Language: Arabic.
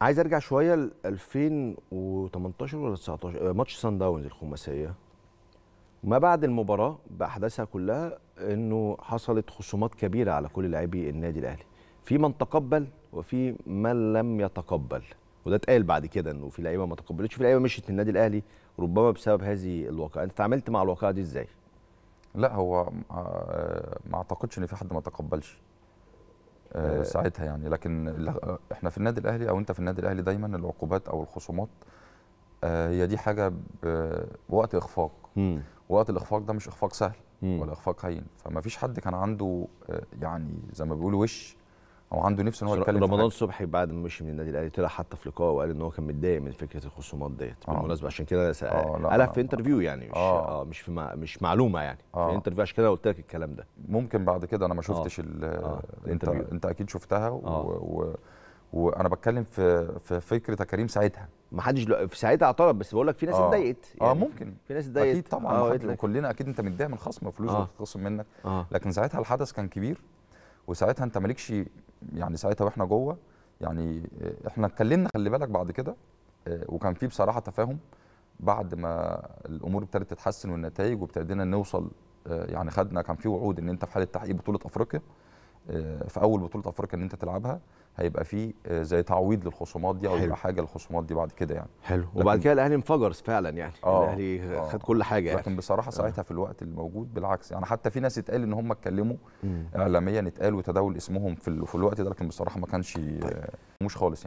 عايز ارجع شويه ل 2018 ولا 19 آه، ماتش سان داونز الخماسيه ما بعد المباراه باحداثها كلها انه حصلت خصومات كبيره على كل لاعبي النادي الاهلي في من تقبل وفي من لم يتقبل وده اتقال بعد كده انه في لعيبه ما تقبلتش في لعيبه مشيت النادي الاهلي ربما بسبب هذه الواقعه انت تعاملت مع الواقعه دي ازاي لا هو آه، ما اعتقدش ان في حد ما تقبلش آه، ساعتها يعني لكن احنا في النادي الاهلي او انت في النادي الاهلي دايما العقوبات او الخصومات آه، هي دي حاجه بوقت اخفاق وقت الاخفاق ده مش اخفاق سهل ولا اخفاق هين فما فيش حد كان عنده آه، يعني زي ما بيقولوا وش او عنده نفس ان هو يتكلم رمضان صبحي بعد ما مشي من النادي الاهلي طلع حتى في لقاء وقال ان هو كان متضايق من فكره الخصومات ديت آه. بالمناسبه عشان كده قالها آه، آه. في انترفيو يعني مش آه. آه مش في مش معلومه يعني آه. في انترفيو عشان كده قلت لك الكلام ده ممكن بعد كده انا ما شفتش آه. آه. الانترفيو انت, انت اكيد شفتها آه. وانا بتكلم في في فكره كريم ساعتها ما حدش في ساعتها اعترض بس بقول لك في ناس اتضايقت يعني اه ممكن في ناس اتضايقت اكيد طبعا آه كلنا اكيد انت متضايق من الخصم وفلوس بتتخصم منك آه. لكن ساعتها الحدث كان كبير وساعتها انت مالكش يعني ساعتها واحنا جوه يعني احنا اتكلمنا خلي بالك بعد كده آه، وكان في بصراحه تفاهم بعد ما الامور ابتدت تتحسن والنتائج وابتدينا نوصل آه، يعني خدنا كان في وعود ان انت في حاله تحقيق بطوله افريقيا آه، في اول بطوله افريقيا ان انت تلعبها هيبقى في آه، زي تعويض للخصومات دي او يبقى حاجه للخصومات دي بعد كده يعني حلو وبعد كده الاهلي انفجر فعلا يعني آه الاهلي آه خد كل حاجه يعني لكن بصراحه آه. ساعتها في الوقت الموجود بالعكس يعني حتى في ناس اتقال ان هم اتكلموا اعلاميا اتقال وتداول اسمهم في, في الوقت ده لكن بصراحه ما كانش طيب. مش خالص يعني